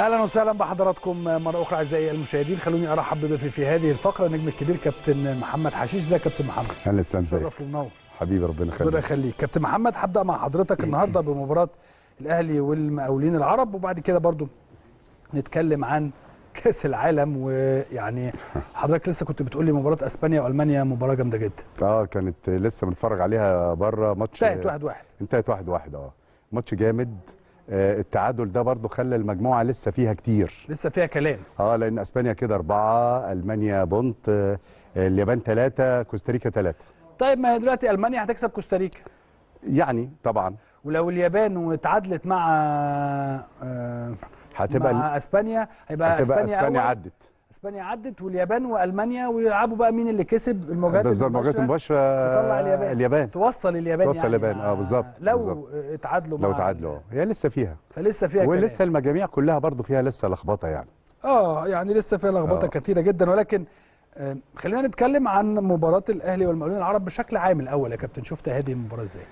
اهلا وسهلا بحضراتكم مره اخرى اعزائي المشاهدين خلوني ارحب بضيفي في هذه الفقره النجم الكبير كابتن محمد حشيش ازيك كابتن محمد اهلا وسهلا شرف ومنور حبيبي ربنا يخليك ربنا يخليك كابتن محمد هبدا مع حضرتك إيه. النهارده بمباراه الاهلي والمقاولين العرب وبعد كده برضو نتكلم عن كاس العالم ويعني حضرتك لسه كنت بتقول لي مباراه اسبانيا والمانيا مباراه جامده جدا اه كانت لسه بنتفرج عليها بره ماتش انتهت 1-1 انتهت 1-1 اه ماتش جامد آه، التعادل ده برضو خلى المجموعه لسه فيها كتير لسه فيها كلام اه لان اسبانيا كده اربعه المانيا بونت آه، اليابان ثلاثه كوستاريكا ثلاثه طيب ما هي دلوقتي المانيا هتكسب كوستاريكا يعني طبعا ولو اليابان وتعادلت مع آه، هتبقى مع اسبانيا هيبقى هتبقى اسبانيا, أسبانيا عدت اسبانيا عدت واليابان والمانيا ويلعبوا بقى مين اللي كسب المواجهات بالظبط المواجهات المباشره تطلع اليابان اليابان توصل اليابان توصل يعني اليابان اه بالظبط لو بالزبط. اتعادلوا لو اتعادلوا اه هي لسه فيها فلسه فيها ولسه كلام. المجاميع كلها برضو فيها لسه لخبطه يعني اه يعني لسه فيها لخبطه آه. كثيره جدا ولكن آه، خلينا نتكلم عن مباراه الاهلي والمقاولين العرب بشكل عام الاول يا كابتن شفت هذه المباراه ازاي؟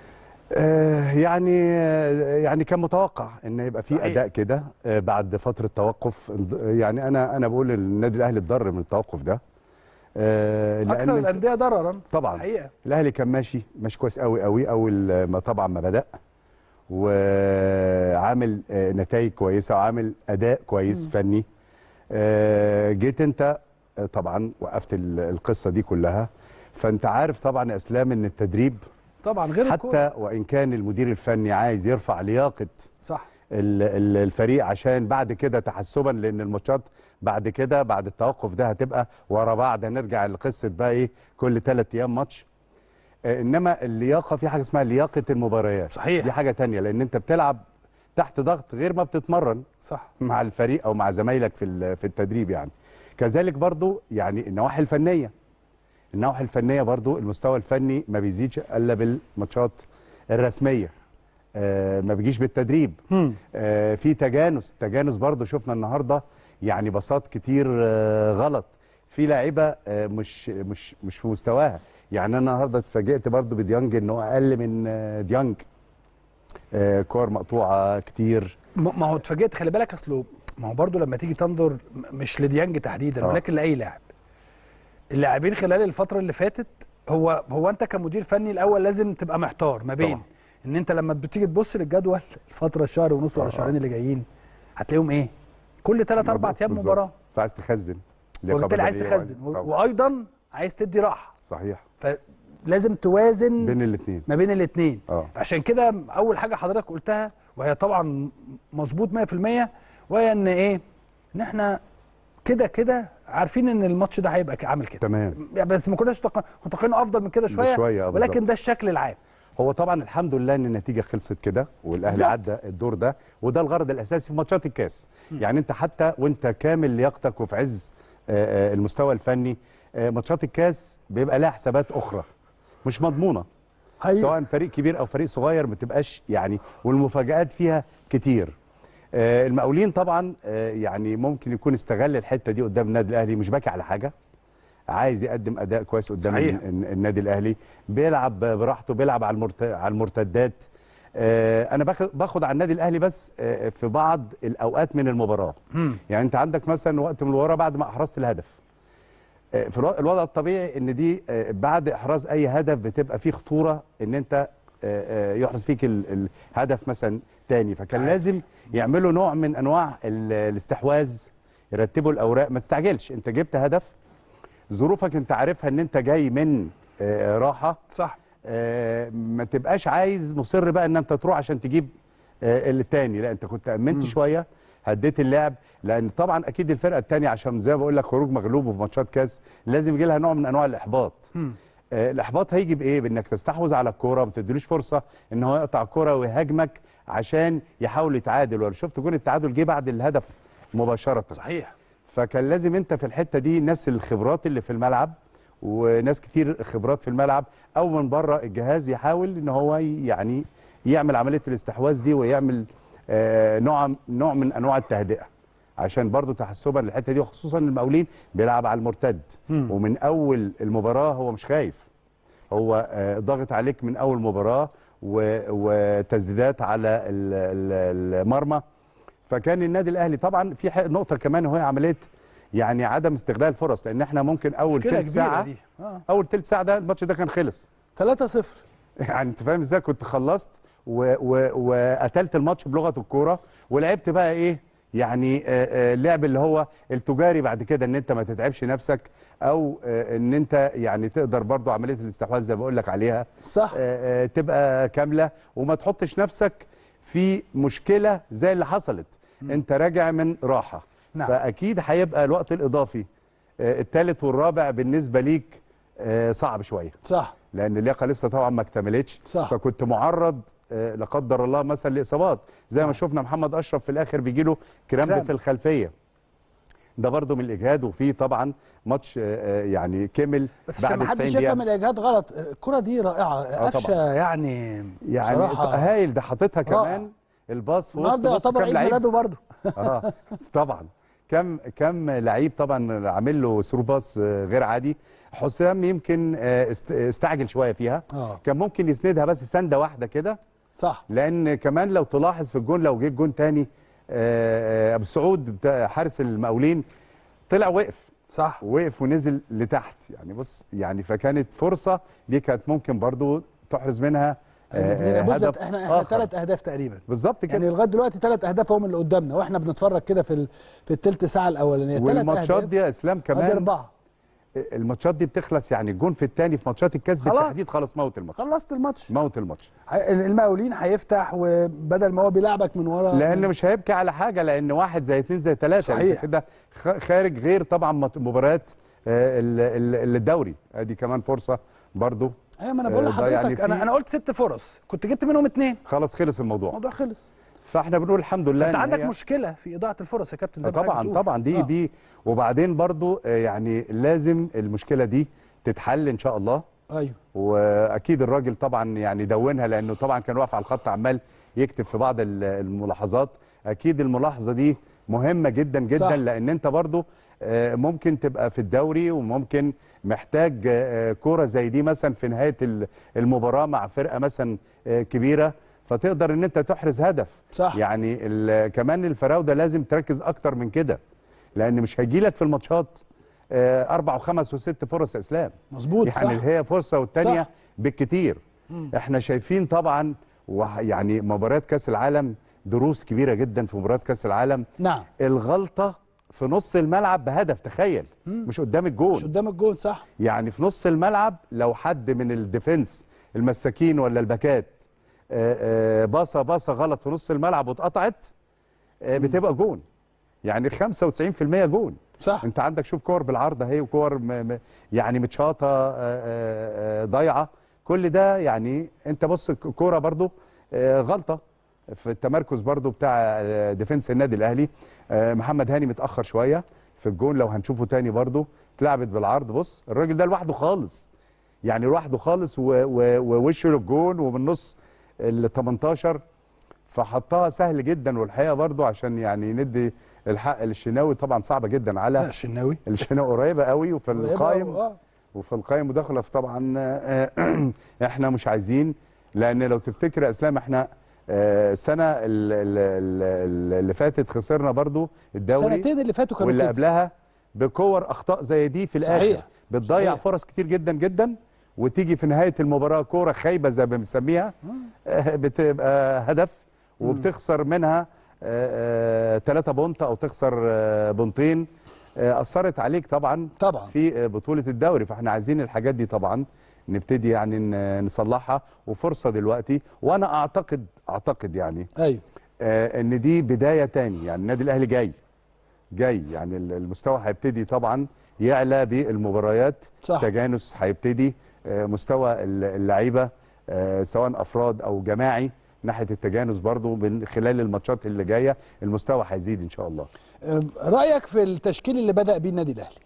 آه، يعني آه، يعني كان متوقع ان يبقى في اداء كده آه، بعد فتره توقف يعني انا انا بقول النادي الاهلي اتضرر من التوقف ده اكثر الانديه ضررا طبعا الاهلي كان ماشي ماشي كويس قوي قوي اول ما طبعا ما بدا وعامل نتائج كويسه وعامل اداء كويس م. فني جيت انت طبعا وقفت القصه دي كلها فانت عارف طبعا يا اسلام ان التدريب طبعا غير حتى الكورة. وان كان المدير الفني عايز يرفع لياقه صح الفريق عشان بعد كده تحسبا لان الماتشات بعد كده بعد التوقف ده هتبقى ورا بعض هنرجع لقصه بقى ايه كل ثلاث ايام ماتش آه، انما اللياقه في حاجه اسمها لياقه المباريات صحيح دي حاجه ثانيه لان انت بتلعب تحت ضغط غير ما بتتمرن صح مع الفريق او مع زمايلك في في التدريب يعني كذلك برضو يعني النواحي الفنيه النواحي الفنيه برضو المستوى الفني ما بيزيدش الا بالماتشات الرسميه آه، ما بيجيش بالتدريب آه، في تجانس تجانس برضو شفنا النهارده يعني بساط كتير آه، غلط في لاعيبه مش مش مش في مستواها يعني انا النهارده اتفاجئت برضو بديانج انه اقل من ديانج كور مقطوعه كتير ما هو اتفاجئت خلي بالك اصله ما هو برضه لما تيجي تنظر مش لديانج تحديدا ولكن لاي لاعب اللاعبين خلال الفتره اللي فاتت هو هو انت كمدير فني الاول لازم تبقى محتار ما بين طبعا. ان انت لما بتيجي تبص للجدول الفتره الشهر ونص ولا الشهرين آه. اللي جايين هتلاقيهم ايه كل 3 4 ايام مباراه فعايز تخزن وبالتالي عايز تخزن وايضا عايز تدي راحه صحيح فلازم توازن بين الاثنين ما بين الاثنين آه. عشان كده اول حاجه حضرتك قلتها وهي طبعا مظبوط 100% وهي ان ايه ان احنا كده كده عارفين ان الماتش ده هيبقى عامل كده تمام بس ما كناش متوقعين افضل من كده شويه, شوية آه، ولكن ده الشكل العام هو طبعا الحمد لله ان النتيجه خلصت كده والاهلي عدى الدور ده وده الغرض الاساسي في ماتشات الكاس م. يعني انت حتى وانت كامل لياقتك وفي عز آه، آه، المستوى الفني ماتشات الكاس بيبقى لها حسابات اخرى مش مضمونه هي. سواء فريق كبير او فريق صغير ما تبقاش يعني والمفاجات فيها كتير آه، المقاولين طبعا آه، يعني ممكن يكون استغل الحته دي قدام النادي الاهلي مش باكي على حاجه عايز يقدم اداء كويس قدام صحيح. النادي الاهلي بيلعب براحته بيلعب على على المرتدات آه، انا باخد على النادي الاهلي بس في بعض الاوقات من المباراه يعني انت عندك مثلا وقت من الورا بعد ما احرزت الهدف في الوضع الطبيعي ان دي بعد احراز اي هدف بتبقى فيه خطوره ان انت يحرز فيك الهدف مثلا تاني فكان عارف. أيوة. لازم يعملوا نوع من انواع الاستحواذ يرتبوا الاوراق ما تستعجلش انت جبت هدف ظروفك انت عارفها ان انت جاي من آه، راحه صح آه، ما تبقاش عايز مصر بقى ان انت تروح عشان تجيب آه، الثاني لا انت كنت امنت م. شويه هديت اللعب لان طبعا اكيد الفرقه الثانيه عشان زي ما بقول لك خروج مغلوب وفي ماتشات كاس لازم يجي لها نوع من انواع الاحباط م. الاحباط هيجي بايه بانك تستحوذ على الكوره ما تديلوش فرصه ان هو يقطع الكوره ويهاجمك عشان يحاول يتعادل ولا شفت جون التعادل جه بعد الهدف مباشره صحيح فكان لازم انت في الحته دي ناس الخبرات اللي في الملعب وناس كتير خبرات في الملعب او من بره الجهاز يحاول ان هو يعني يعمل عمليه الاستحواذ دي ويعمل آه، نوع نوع من انواع التهدئه عشان برضه تحسبا للحته دي وخصوصا المقاولين بيلعب على المرتد ومن اول المباراه هو مش خايف هو آه، ضاغط عليك من اول مباراه وتسديدات على المرمى فكان النادي الاهلي طبعا في نقطه كمان وهي عمليه يعني عدم استغلال الفرص لان احنا ممكن اول ثلث ساعه آه. اول ثلث ساعه ده الماتش ده كان خلص 3-0 يعني انت فاهم ازاي كنت خلصت وقتلت الماتش بلغه الكوره ولعبت بقى ايه يعني آه، آه، اللعب اللي هو التجاري بعد كده ان انت ما تتعبش نفسك او آه، ان انت يعني تقدر برضو عمليه الاستحواذ زي ما بقول لك عليها صح تبقى كامله وما تحطش نفسك في مشكله زي اللي حصلت م. انت راجع من راحه نعم. فاكيد هيبقى الوقت الاضافي الثالث والرابع بالنسبه ليك صعب شويه صح لان اللياقه لسه طبعا ما اكتملتش صح فكنت معرض آه، لا قدر الله مثلا لاصابات زي ما نعم. شفنا محمد اشرف في الاخر بيجي له كرامب في الخلفيه ده برضه من الاجهاد وفي طبعا ماتش آه، آه، يعني كمل بس عشان محدش يفهم الاجهاد غلط الكره دي رائعه قفشه يعني يعني هايل ده حاططها كمان الباص في وسط يعتبر عيد ميلاده برضه اه طبعا كم كم لعيب طبعا عامل له ثرو باس غير عادي حسام يمكن استعجل شويه فيها كان ممكن يسندها بس سنده واحده كده صح لان كمان لو تلاحظ في الجون لو جه الجون تاني آه، آه، ابو سعود حارس المقاولين طلع وقف صح وقف ونزل لتحت يعني بص يعني فكانت فرصه دي كانت ممكن برضو تحرز منها آه، يعني هدف احنا احنا ثلاث اهداف تقريبا بالظبط كده يعني لغايه دلوقتي ثلاث اهداف هم اللي قدامنا واحنا بنتفرج كده في في الثلث ساعه الاولانيه ثلاث اهداف والماتشات دي يا اسلام كمان اربعه الماتشات دي بتخلص يعني الجون في الثاني في ماتشات الكاس بالتحديد خلاص موت الماتش خلصت الماتش موت الماتش المقاولين هيفتح وبدل ما هو بيلعبك من ورا لان مش هيبكي على حاجه لان واحد زي اثنين زي ثلاثه يعني صحيح ده خارج غير طبعا مباريات آه، الدوري ادي كمان فرصه برضو ايوه ما انا بقول آه، لحضرتك يعني انا انا قلت ست فرص كنت جبت منهم اثنين خلاص خلص الموضوع الموضوع خلص فاحنا بنقول الحمد لله انت عندك مشكله في اضاعه الفرص يا كابتن زي طبعا طبعا دي آه. دي وبعدين برضو آه، يعني لازم المشكله دي تتحل ان شاء الله ايوه واكيد الراجل طبعا يعني دونها لانه طبعا كان واقف على الخط عمال يكتب في بعض الملاحظات اكيد الملاحظه دي مهمه جدا جدا صح. لان انت برضو آه، ممكن تبقى في الدوري وممكن محتاج آه، كوره زي دي مثلا في نهايه المباراه مع فرقه مثلا كبيره فتقدر ان انت تحرز هدف صح. يعني كمان الفراوده لازم تركز اكتر من كده لان مش هيجي لك في الماتشات آه، اربع وخمس وست فرص اسلام مظبوط يعني صح. هي فرصه والثانيه بالكتير مم. احنا شايفين طبعا يعني مباريات كاس العالم دروس كبيره جدا في مباريات كاس العالم نعم الغلطه في نص الملعب بهدف تخيل مم. مش قدام الجون مش قدام الجون صح يعني في نص الملعب لو حد من الديفنس المساكين ولا الباكات آه، آه، باصه باصه غلط في نص الملعب واتقطعت آه، بتبقى جون يعني 95% جون صح انت عندك شوف كور بالعرض اهي وكور يعني متشاطه ضايعه كل ده يعني انت بص الكوره برضو غلطه في التمركز برضو بتاع ديفنس النادي الاهلي محمد هاني متاخر شويه في الجون لو هنشوفه تاني برضو اتلعبت بالعرض بص الراجل ده لوحده خالص يعني لوحده خالص ووشه للجون ومن نص ال 18 فحطها سهل جدا والحقيقه برضه عشان يعني ندي الحق للشناوي طبعا صعبه جدا على لا الشناوي الشناوي قريبه قوي وفي القائم آه. وفي القائم وداخله في طبعا آه، آه، احنا مش عايزين لان لو تفتكر يا اسلام احنا السنه اللي فاتت خسرنا برضو الدوري السنتين اللي فاتوا كانوا واللي قبلها بكور اخطاء زي دي في الاخر صحيح. بتضيع صحيح. فرص كتير جدا جدا وتيجي في نهايه المباراه كوره خايبه زي ما بنسميها آه، بتبقى هدف وبتخسر منها ثلاثة آه، آه، بونت او تخسر بونتين اثرت عليك طبعا طبعا في بطوله الدوري فاحنا عايزين الحاجات دي طبعا نبتدي يعني نصلحها وفرصه دلوقتي وانا اعتقد اعتقد يعني ايوه ان دي بدايه تاني يعني النادي الاهلي جاي جاي يعني المستوى هيبتدي طبعا يعلى بالمباريات صح. تجانس هيبتدي مستوى اللعيبه آه، سواء افراد او جماعي ناحيه التجانس برضو من خلال الماتشات اللي جايه المستوى هيزيد ان شاء الله رايك في التشكيل اللي بدا بيه النادي الاهلي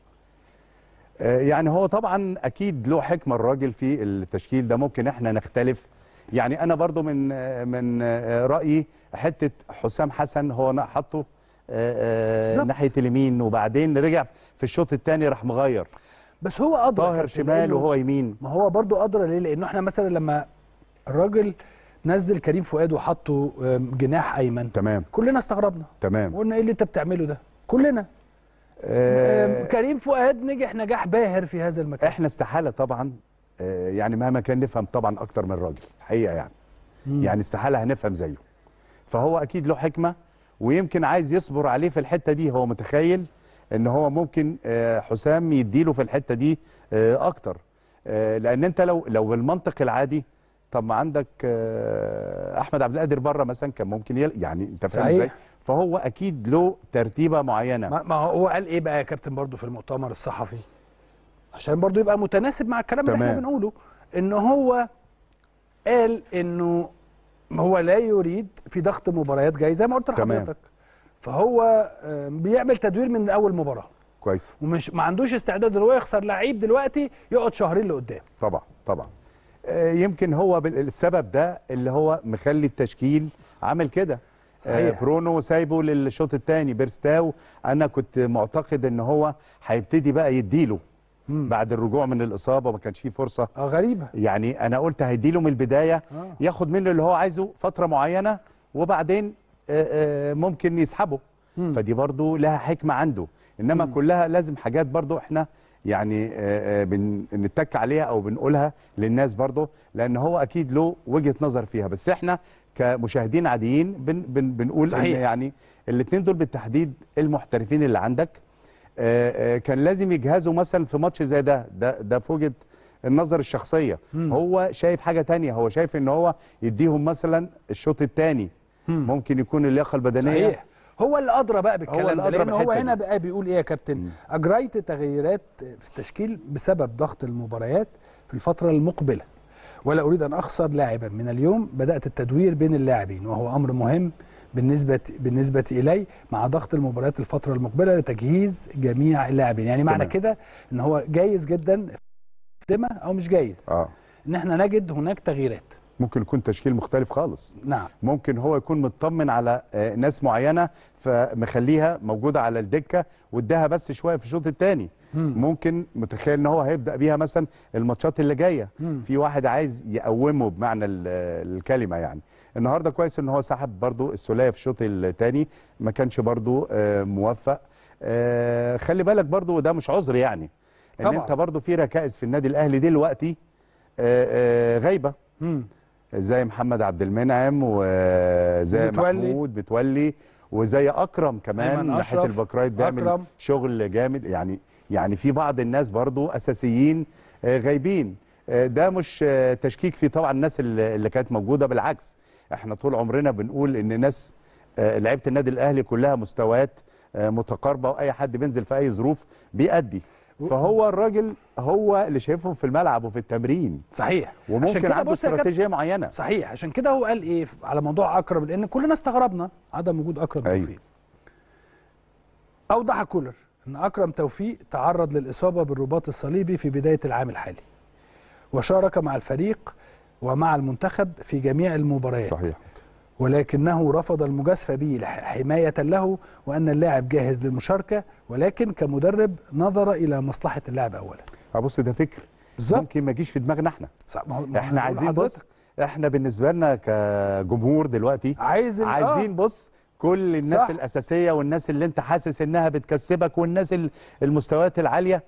آه، يعني هو طبعا اكيد له حكمه الراجل في التشكيل ده ممكن احنا نختلف يعني انا برضو من آه، من رايي حته حسام حسن هو حطه ناحيه اليمين وبعدين رجع في الشوط الثاني راح مغير بس هو ادرى طاهر شمال وهو يمين ما هو برضو ادرى ليه لانه احنا مثلا لما الراجل نزل كريم فؤاد وحطه جناح ايمن تمام كلنا استغربنا تمام وقلنا ايه اللي انت بتعمله ده كلنا آه كريم فؤاد نجح نجاح باهر في هذا المكان احنا استحاله طبعا آه، يعني مهما كان نفهم طبعا اكتر من راجل حقيقه يعني مم. يعني استحاله هنفهم زيه فهو اكيد له حكمه ويمكن عايز يصبر عليه في الحته دي هو متخيل ان هو ممكن آه، حسام يديله في الحته دي آه، اكتر آه، لان انت لو لو بالمنطق العادي طب ما عندك احمد عبد القادر بره مثلا كان ممكن يل... يعني انت فاهم ازاي فهو اكيد له ترتيبه معينه ما هو قال ايه بقى يا كابتن برضو في المؤتمر الصحفي عشان برضو يبقى متناسب مع الكلام تمام. اللي احنا بنقوله ان هو قال انه هو لا يريد في ضغط مباريات جاي زي ما قلت لحضرتك فهو آه، بيعمل تدوير من اول مباراه كويس ومش ما عندوش استعداد ان هو يخسر لعيب دلوقتي يقعد شهرين لقدام طبعا طبعا آه، يمكن هو السبب ده اللي هو مخلي التشكيل عمل كده آه، صحيح. برونو سايبه للشوط الثاني بيرستاو انا كنت معتقد ان هو هيبتدي بقى يديله مم. بعد الرجوع من الاصابه ما كانش فيه فرصه اه غريبه يعني انا قلت هيديله من البدايه آه. ياخد منه اللي هو عايزه فتره معينه وبعدين آه، آه، ممكن يسحبه فدي برضو لها حكمه عنده انما مم. كلها لازم حاجات برضو احنا يعني آه، بنتك عليها او بنقولها للناس برضو لان هو اكيد له وجهه نظر فيها بس احنا كمشاهدين عاديين بن بن بنقول صحيح. ان يعني الاثنين دول بالتحديد المحترفين اللي عندك كان لازم يجهزوا مثلا في ماتش زي ده ده ده في وجهه النظر الشخصيه مم. هو شايف حاجه تانية هو شايف ان هو يديهم مثلا الشوط الثاني ممكن يكون اللياقه البدنيه صحيح هو اللي ادرى بقى بالكلام هو ده لان هو هنا بقى بيقول ايه يا كابتن مم. اجريت تغييرات في التشكيل بسبب ضغط المباريات في الفتره المقبله ولا اريد ان اخسر لاعبا من اليوم بدات التدوير بين اللاعبين وهو امر مهم بالنسبه بالنسبه الي مع ضغط المباريات الفتره المقبله لتجهيز جميع اللاعبين يعني معنى كده ان هو جايز جدا او مش جايز آه. ان احنا نجد هناك تغييرات ممكن يكون تشكيل مختلف خالص نعم ممكن هو يكون مطمن على آه، ناس معينه فمخليها موجوده على الدكه واداها بس شويه في الشوط الثاني ممكن متخيل ان هو هيبدا بيها مثلا الماتشات اللي جايه مم. في واحد عايز يقومه بمعنى آه، الكلمه يعني النهارده كويس ان هو سحب برضو السوليه في الشوط الثاني ما كانش برضو آه، موفق خلي بالك برضو وده مش عذر يعني ان طبعا. انت برضو في ركائز في النادي الاهلي دلوقتي غايبه مم. زي محمد عبد المنعم وزي بتولي. محمود بتولي وزي اكرم كمان ناحيه البكرايت بيعمل أكرم. شغل جامد يعني يعني في بعض الناس برضو اساسيين آه، غايبين آه، ده مش آه، تشكيك في طبعا الناس اللي كانت موجوده بالعكس احنا طول عمرنا بنقول ان ناس لعيبه النادي الاهلي كلها مستويات متقاربه واي حد بينزل في اي ظروف بيأدي فهو الراجل هو اللي شايفهم في الملعب وفي التمرين صحيح وممكن عنده استراتيجيه معينه صحيح عشان كده هو قال ايه على موضوع اكرم لان كلنا استغربنا عدم وجود اكرم أيوه. توفيق اوضح كولر ان اكرم توفيق تعرض للاصابه بالرباط الصليبي في بدايه العام الحالي وشارك مع الفريق ومع المنتخب في جميع المباريات صحيح ولكنه رفض المجازفة به حماية له وأن اللاعب جاهز للمشاركة ولكن كمدرب نظر إلى مصلحة اللاعب أولا بص ده فكر بالزبط. ممكن ما يجيش في دماغنا احنا صح ما احنا عايزين بص احنا بالنسبه لنا كجمهور دلوقتي عايز عايزين آه. بص كل الناس صح. الاساسيه والناس اللي انت حاسس انها بتكسبك والناس المستويات العاليه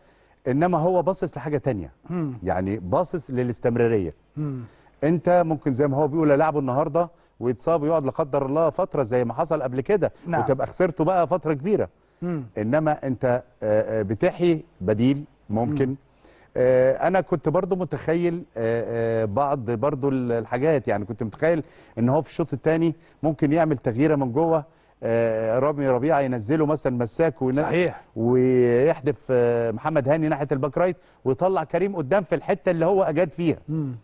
انما هو باصص لحاجه تانية مم. يعني باصص للاستمراريه مم. انت ممكن زي ما هو بيقول لعبه النهارده ويتصاب ويقعد لا قدر الله فتره زي ما حصل قبل كده نعم. وتبقى خسرته بقى فتره كبيره مم. انما انت آه، آه، بتحيي بديل ممكن مم. آه، انا كنت برضو متخيل بعض برضو الحاجات يعني كنت متخيل ان هو في الشوط الثاني ممكن يعمل تغييره من جوه رامي ربيعه ينزله مثلا مساك صحيح ويحدف محمد هاني ناحيه الباك رايت ويطلع كريم قدام في الحته اللي هو اجاد فيها مم.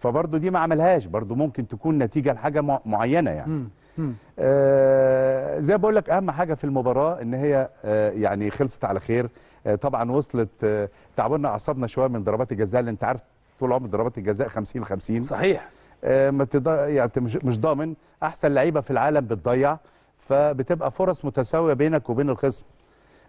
فبرضه دي ما عملهاش برضه ممكن تكون نتيجه لحاجه معينه يعني مم. مم. آه زي بقول لك اهم حاجه في المباراه ان هي آه يعني خلصت على خير آه طبعا وصلت آه تعبنا اعصابنا شويه من ضربات الجزاء اللي انت عارف طول عمر ضربات الجزاء 50 50 صحيح آه ما تض... يعني مش ضامن احسن لعيبه في العالم بتضيع فبتبقى فرص متساويه بينك وبين الخصم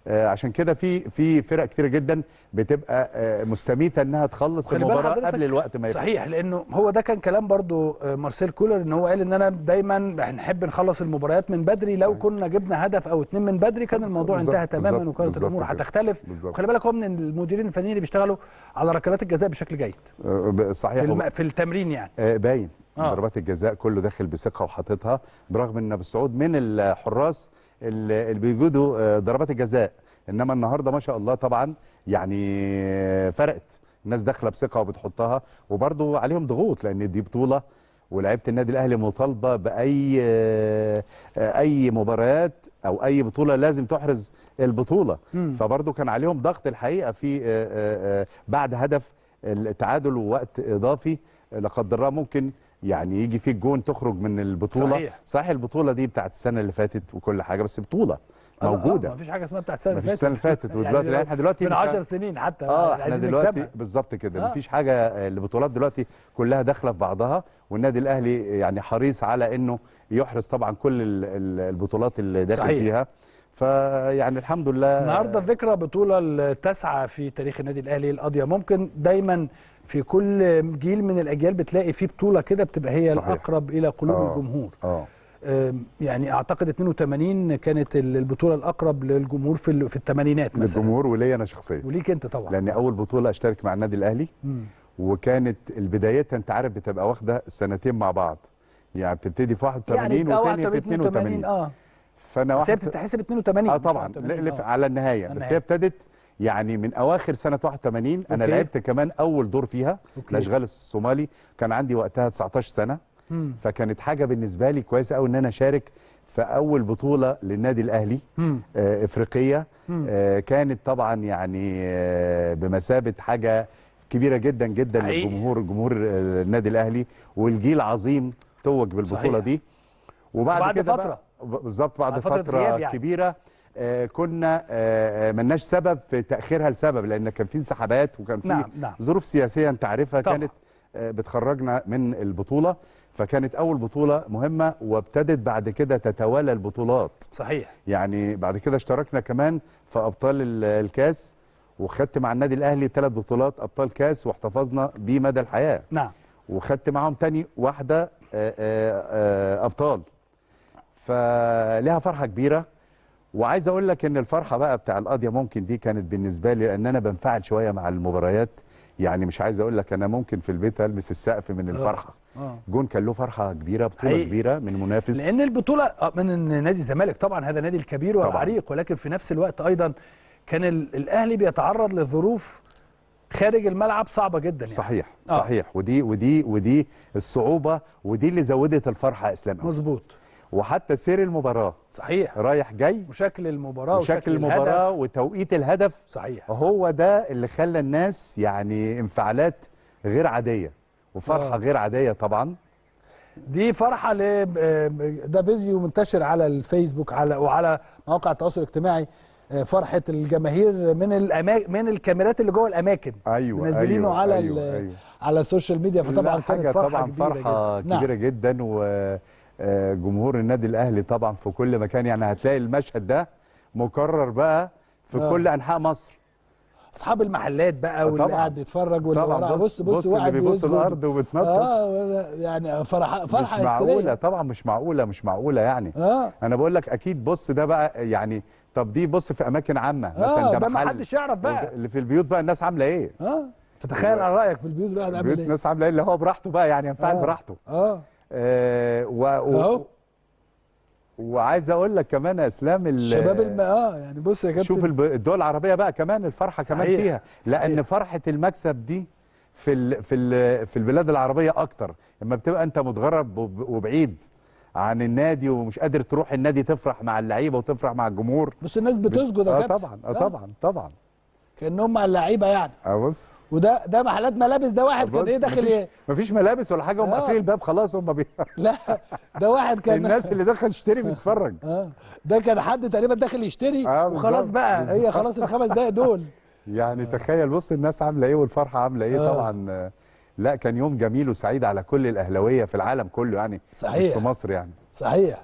آه، عشان كده في في فرق كتيره جدا بتبقى آه، مستميته انها تخلص المباراه قبل الوقت ما يبقى. صحيح لانه هو ده كان كلام برضو آه، مارسيل كولر ان هو قال ان انا دايما بنحب نخلص المباريات من بدري لو كنا جبنا هدف او اتنين من بدري كان الموضوع بالزبط انتهى بالزبط تماما وكانت الامور هتختلف وخلي بالك هو من المديرين الفنيين اللي بيشتغلوا على ركلات الجزاء بشكل جيد صحيح في, الم... في التمرين يعني باين ضربات الجزاء كله داخل بثقه وحاططها برغم ان بالسعود من الحراس اللي بيجودوا آه، ضربات الجزاء انما النهارده ما شاء الله طبعا يعني آه، فرقت الناس داخله بثقه وبتحطها وبرده عليهم ضغوط لان دي بطوله ولعيبه النادي الاهلي مطالبه باي آه، اي مباريات او اي بطوله لازم تحرز البطوله فبرده كان عليهم ضغط الحقيقه في بعد هدف التعادل ووقت اضافي لا قدر الله ممكن يعني يجي فيك جون تخرج من البطوله صحيح, صحيح البطوله دي بتاعت السنه اللي فاتت وكل حاجه بس بطوله آه، آه، موجوده آه ما فيش حاجه اسمها بتاعت السنه اللي فاتت السنه اللي فاتت ودلوقتي يعني احنا دلوقتي من 10 سنين حتى اه يعني احنا دلوقتي بالظبط كده آه. مفيش حاجه البطولات دلوقتي كلها داخله في بعضها والنادي الاهلي يعني حريص على انه يحرص طبعا كل البطولات اللي داخل صحيح. فيها فيعني الحمد لله النهارده ذكرى بطوله التاسعه في تاريخ النادي الاهلي القاضيه ممكن دايما في كل جيل من الاجيال بتلاقي في بطوله كده بتبقى هي صحيح. الاقرب الى قلوب آه. الجمهور آه. يعني اعتقد 82 كانت البطوله الاقرب للجمهور في في الثمانينات مثلا للجمهور وليا انا شخصيا وليك انت طبعا لان اول بطوله اشترك مع النادي الاهلي مم. وكانت بدايتها انت عارف بتبقى واخده سنتين مع بعض يعني بتبتدي في 81 يعني والثانيه في 82 اه فانا واحد بتتحسب 82 اه طبعا آه. على النهايه بس هي ابتدت يعني من اواخر سنه 81 أوكي. انا لعبت كمان اول دور فيها الاشغال الصومالي كان عندي وقتها 19 سنه مم. فكانت حاجه بالنسبه لي كويسه قوي ان انا اشارك في اول بطوله للنادي الاهلي آه افريقيه آه كانت طبعا يعني آه بمثابه حاجه كبيره جدا جدا حقيقي. للجمهور جمهور آه، النادي الاهلي والجيل عظيم توج بالبطوله صحيح. دي وبعد, وبعد كده فتره بالظبط بعد فتره, فترة يعني. كبيره آه، كنا آه، آه، ملناش سبب في تاخيرها لسبب لان كان في انسحابات وكان في نعم نعم. ظروف سياسيه انت عارفها طبعا. كانت بتخرجنا من البطوله فكانت اول بطوله مهمه وابتدت بعد كده تتوالى البطولات صحيح يعني بعد كده اشتركنا كمان في ابطال الكاس وخدت مع النادي الاهلي ثلاث بطولات ابطال كاس واحتفظنا بيه مدى الحياه نعم وخدت معاهم تاني واحده ابطال فلها فرحه كبيره وعايز اقول لك ان الفرحه بقى بتاع القاضيه ممكن دي كانت بالنسبه لي لان انا بنفعل شويه مع المباريات يعني مش عايز اقول لك انا ممكن في البيت المس السقف من آه، الفرحه آه. جون كان له فرحه كبيره بطوله حقيقي. كبيره من منافس لان البطوله آه، من نادي الزمالك طبعا هذا نادي الكبير والعريق ولكن في نفس الوقت ايضا كان الاهلي بيتعرض لظروف خارج الملعب صعبه جدا يعني. صحيح آه. صحيح آه. ودي ودي ودي الصعوبه ودي اللي زودت الفرحه اسلام مظبوط وحتى سير المباراه صحيح رايح جاي وشكل المباراه وشكل, وشكل المباراه الهدف. وتوقيت الهدف صحيح هو ده اللي خلى الناس يعني انفعالات غير عاديه وفرحه آه. غير عاديه طبعا دي فرحه ل آه، ده فيديو منتشر على الفيسبوك على وعلى مواقع التواصل الاجتماعي آه، فرحه الجماهير من الأماك... من الكاميرات اللي جوه الاماكن ايوه, أيوة، منزلينه أيوة على أيوة أيوة. على السوشيال ميديا فطبعا كانت فرحه طبعا كبيرة فرحه جداً. نعم. كبيره نعم. جدا و آه، جمهور النادي الاهلي طبعا في كل مكان يعني هتلاقي المشهد ده مكرر بقى في آه. كل انحاء مصر اصحاب المحلات بقى واللي قاعد بيتفرج واللي طبعا بص بص, بص واحد بيبص الارض وبتنطط اه يعني فرحه فرحه مش معقوله طبعا مش معقوله مش معقوله يعني آه. انا بقول لك اكيد بص ده بقى يعني طب دي بص في اماكن عامه آه، مثلا آه ده, ده محل محدش يعرف بقى اللي في البيوت بقى الناس عامله ايه اه فتخيل على رايك في البيوت الواحد عامل ايه الناس عامله ايه اللي هو براحته بقى يعني ينفعل آه. براحته اه آه، و... وعايز اقول لك كمان يا اسلام الشباب الم... اه يعني بص يا كابتن شوف الدول العربيه بقى كمان الفرحه كمان صحيح. فيها صحيح. لان فرحه المكسب دي في ال... في ال... في البلاد العربيه اكتر لما بتبقى انت متغرب وبعيد عن النادي ومش قادر تروح النادي تفرح مع اللعيبه وتفرح مع الجمهور بس الناس بتسجد يا آه، كابتن اه طبعا اه طبعا طبعا كانهم مع اللعيبه يعني ابص آه، وده ده محلات ملابس ده واحد آه، كان ايه داخل مفيش, إيه؟ مفيش ملابس ولا حاجه هم آه. قافلين الباب خلاص هم بي... لا ده واحد كان الناس اللي دخل يشتري بيتفرج اه ده كان حد تقريبا داخل يشتري آه وخلاص بقى بالزبط. هي خلاص الخمس دقايق دول يعني آه. تخيل بص الناس عامله ايه والفرحه عامله ايه آه. طبعا لا كان يوم جميل وسعيد على كل الاهلاويه في العالم كله يعني صحيح مش في مصر يعني صحيح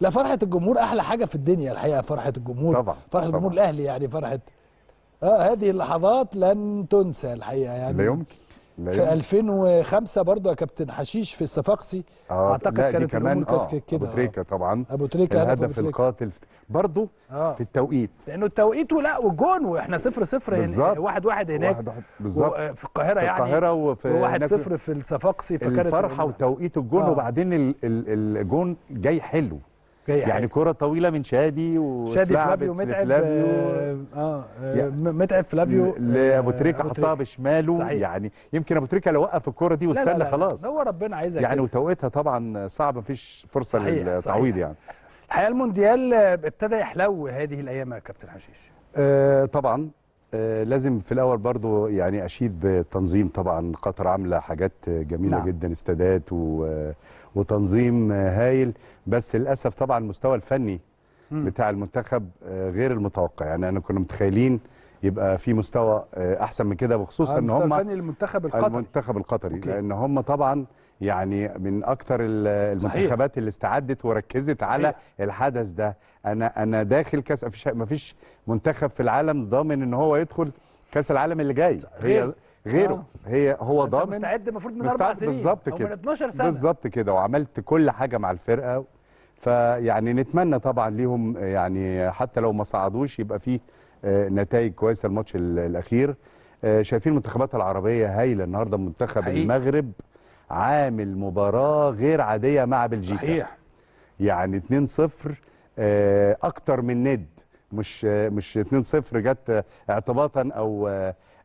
لا فرحه الجمهور احلى حاجه في الدنيا الحقيقه فرحه الجمهور طبعا فرحه طبعا. الجمهور الاهلي يعني فرحه اه هذه اللحظات لن تنسى الحقيقه يعني لا يمكن لا في 2005 برضه يا كابتن حشيش في الصفاقسي آه اعتقد كانت كمان الامور كانت آه، كده ابو تريكه آه. طبعا ابو تريكه الهدف القاتل برضه آه في التوقيت لانه التوقيت ولا والجون واحنا 0 0 يعني واحد واحد هناك واحد واحد بالظبط آه، في القاهره يعني في القاهره وفي 1 0 في الصفاقسي فكانت الفرحه وتوقيت الجون آه وبعدين الجون جاي حلو يعني كره طويله من شادي وشادي فلافيو متعب فلافيو اه, آه، متعب فلافيو لابو آه، تريكه حطها بشماله صحيح. يعني يمكن ابو تريكه لو وقف الكره دي واستنى خلاص هو ربنا عايزها يعني وتوقيتها طبعا صعب مفيش فرصه للتعويض يعني الحقيقه المونديال ابتدى يحلو هذه الايام يا كابتن حشيش آه طبعا آه لازم في الاول برضو يعني اشيد بالتنظيم طبعا قطر عامله حاجات جميله نعم. جدا استادات و آه وتنظيم هايل بس للاسف طبعا المستوى الفني بتاع المنتخب آه، غير المتوقع يعني انا كنا متخيلين يبقى في مستوى آه، احسن من كده بخصوصا آه، ان هم المنتخب القطري المنتخب القطري أوكي. لان هم طبعا يعني من اكثر المنتخبات صحيح. اللي استعدت وركزت صحيح. على الحدث ده انا انا داخل كاس ما فيش منتخب في العالم ضامن ان هو يدخل كاس العالم اللي جاي هي غيره آه. هي هو ضامن مستعد المفروض من اربع سنين بالظبط كده من 12 سنه بالظبط كده وعملت كل حاجه مع الفرقه فيعني نتمنى طبعا ليهم يعني حتى لو ما صعدوش يبقى فيه آه، نتائج كويسه الماتش الاخير آه، شايفين المنتخبات العربيه هايله النهارده منتخب حقيقي. المغرب عامل مباراه غير عاديه مع بلجيكا صحيح يعني 2-0 آه، اكتر من ند مش مش 2-0 جت اعتباطا او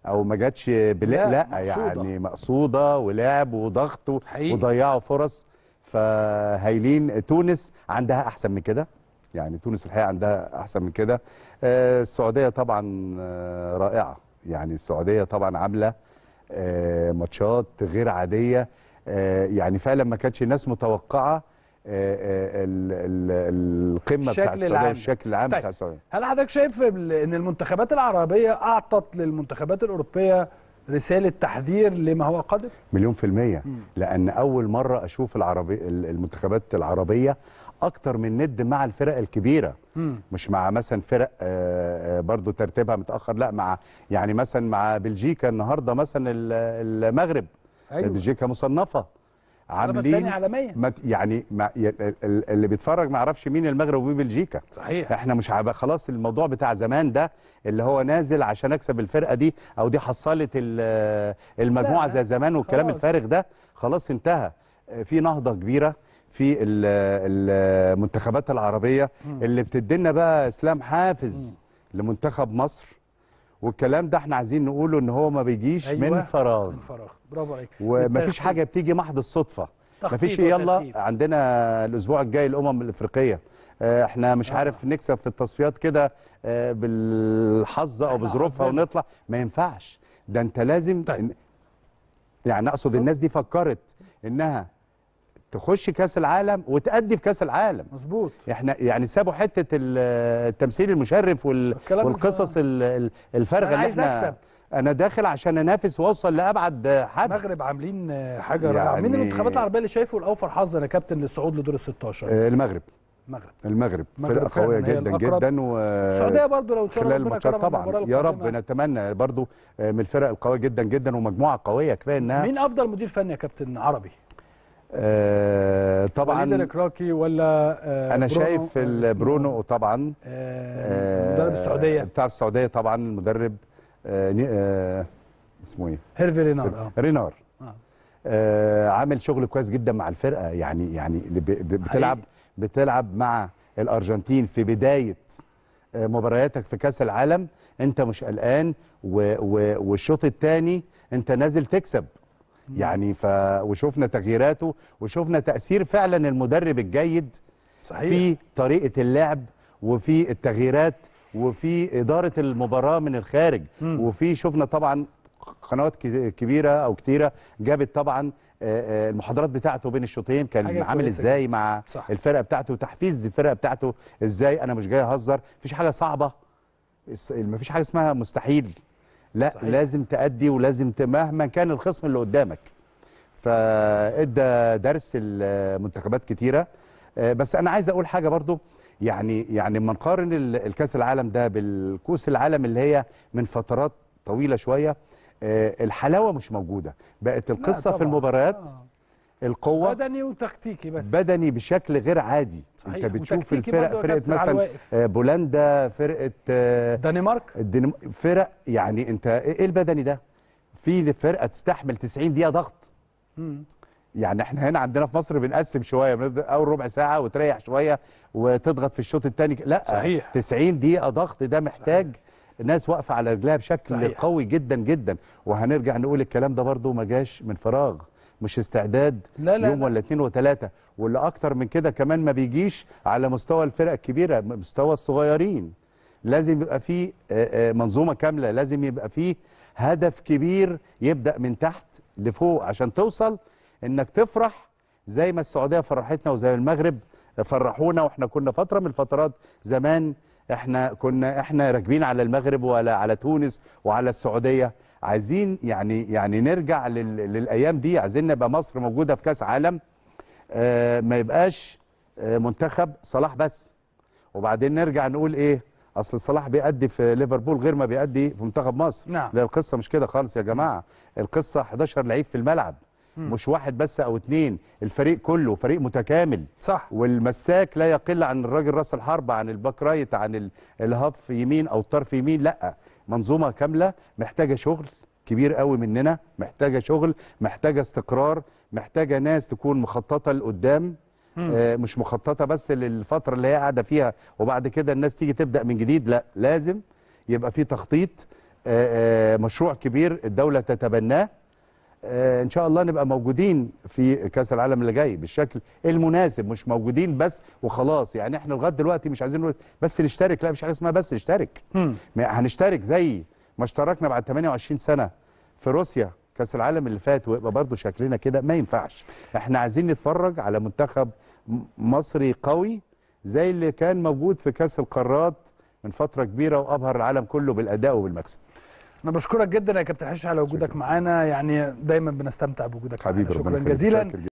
او ما جاتش بلا لا, لا يعني مقصوده ولعب وضغط وضيعوا فرص فهايلين تونس عندها احسن من كده يعني تونس الحقيقه عندها احسن من كده آه، السعوديه طبعا آه، رائعه يعني السعوديه طبعا عامله آه، ماتشات غير عاديه يعني فعلا ما كانتش الناس متوقعه آه، آه، القمه بتاعت السعوديه بشكل العام طيب. بتاع السعوديه هل حضرتك شايف ان المنتخبات العربيه اعطت للمنتخبات الاوروبيه رساله تحذير لما هو قادم مليون في الميه مم. لان اول مره اشوف العربي المنتخبات العربيه اكتر من ند مع الفرق الكبيره مم. مش مع مثلا فرق آه، برضو ترتيبها متاخر لا مع يعني مثلا مع بلجيكا النهارده مثلا المغرب أيوة. بلجيكا مصنفه عاملين عالمية. يعني ما اللي بيتفرج ما يعرفش مين المغرب ومين بلجيكا صحيح احنا مش خلاص الموضوع بتاع زمان ده اللي هو نازل عشان اكسب الفرقه دي او دي حصلت المجموعه زي زمان والكلام الفارغ ده خلاص انتهى في نهضه كبيره في المنتخبات العربيه اللي بتدينا بقى اسلام حافز لمنتخب مصر والكلام ده احنا عايزين نقوله ان هو ما بيجيش أيوة من فراغ من فراغ برافو عليك ومفيش حاجه بتيجي محض الصدفه مفيش إيه، يلا ترتيب. عندنا الاسبوع الجاي الامم الافريقيه آه، احنا مش آه. عارف نكسب في التصفيات كده آه، بالحظ او بظروفها ونطلع ما ينفعش ده انت لازم طيب. يعني اقصد الناس دي فكرت انها تخش كاس العالم وتأدي في كاس العالم مظبوط احنا يعني سابوا حته التمثيل المشرف وال... والقصص الفارغه اللي عايز احنا أكسب. انا داخل عشان انافس واوصل لابعد حد المغرب عاملين حاجه يعني... رائعه مين يعني المنتخبات العربيه اللي شايفه الاوفر حظا يا كابتن للصعود لدور ال 16 آه، المغرب المغرب المغرب فرقه قويه جدا جدا و السعوديه برضو لو خلال الماتشات طبعا يا رب نتمنى برضو آه، من الفرق القويه جدا جدا ومجموعه قويه كفايه انها مين افضل مدير فني يا كابتن عربي آه طبعا وليد ولا آه انا برونو شايف برونو طبعا آه،, آه مدرب السعوديه بتاع السعوديه طبعا المدرب آه, آه، اسمه ايه هيرفي رينار اه رينار آه. آه عامل شغل كويس جدا مع الفرقه يعني يعني بتلعب بتلعب مع الارجنتين في بدايه مبارياتك في كاس العالم انت مش قلقان والشوط الثاني انت نازل تكسب يعني ف وشفنا تغييراته وشفنا تاثير فعلا المدرب الجيد صحيح. في طريقه اللعب وفي التغييرات وفي اداره المباراه من الخارج م. وفي شفنا طبعا قنوات كبيره او كتيره جابت طبعا المحاضرات بتاعته بين الشوطين كان عامل ازاي مع صح. الفرقه بتاعته وتحفيز الفرقه بتاعته ازاي انا مش جاي اهزر مفيش حاجه صعبه مفيش حاجه اسمها مستحيل لا صحيح. لازم تأدي ولازم مهما كان الخصم اللي قدامك فادى درس المنتخبات كتيره آه، بس انا عايز اقول حاجه برضو يعني يعني لما نقارن الكاس العالم ده بالكوس العالم اللي هي من فترات طويله شويه آه، الحلاوه مش موجوده بقت القصه في المباريات آه. القوه بدني وتكتيكي بس بدني بشكل غير عادي صحيح. انت بتشوف الفرق فرقه مثلا آه، بولندا فرقه آه، دنمارك الدنم... فرق يعني انت ايه, ايه البدني ده في فرقه تستحمل 90 دقيقه ضغط مم. يعني احنا هنا عندنا في مصر بنقسم شويه اول ربع ساعه وتريح شويه وتضغط في الشوط الثاني لا صحيح 90 دقيقه ضغط ده محتاج صحيح. ناس واقفه على رجلها بشكل صحيح. قوي جدا جدا وهنرجع نقول الكلام ده برضو ما جاش من فراغ مش استعداد لا لا يوم ولا اثنين وثلاثه واللي اكتر من كده كمان ما بيجيش على مستوى الفرق الكبيره مستوى الصغيرين لازم يبقى فيه آه، آه، منظومه كامله لازم يبقى فيه هدف كبير يبدا من تحت لفوق عشان توصل انك تفرح زي ما السعوديه فرحتنا وزي المغرب فرحونا واحنا كنا فتره من الفترات زمان احنا كنا احنا راكبين على المغرب ولا على تونس وعلى السعوديه عايزين يعني يعني نرجع للايام دي عايزين نبقى مصر موجوده في كاس عالم آه، ما يبقاش آه، منتخب صلاح بس وبعدين نرجع نقول ايه اصل صلاح بيأدي في ليفربول غير ما بيأدي في منتخب مصر نعم. لا القصه مش كده خالص يا جماعه القصه 11 لعيب في الملعب م. مش واحد بس او اتنين الفريق كله فريق متكامل صح والمساك لا يقل عن الراجل راس الحربه عن الباك رايت عن الهاف يمين او الطرف يمين لا منظومه كامله محتاجه شغل كبير قوي مننا محتاجه شغل محتاجه استقرار محتاجه ناس تكون مخططه لقدام آه، مش مخططه بس للفتره اللي هي قاعده فيها وبعد كده الناس تيجي تبدا من جديد لا لازم يبقى في تخطيط آه، آه، مشروع كبير الدوله تتبناه آه، ان شاء الله نبقى موجودين في كاس العالم اللي جاي بالشكل المناسب مش موجودين بس وخلاص يعني احنا لغايه دلوقتي مش عايزين نقول بس نشترك لا مش حاجه اسمها بس نشترك هنشترك زي ما اشتركنا بعد 28 سنه في روسيا كاس العالم اللي فات ويبقى برضه شكلنا كده ما ينفعش احنا عايزين نتفرج على منتخب مصري قوي زي اللي كان موجود في كاس القارات من فتره كبيره وابهر العالم كله بالاداء وبالمكسب انا بشكرك جدا يا كابتن حشيش على وجودك معانا يعني دايما بنستمتع بوجودك حبيبي شكرا جزيلا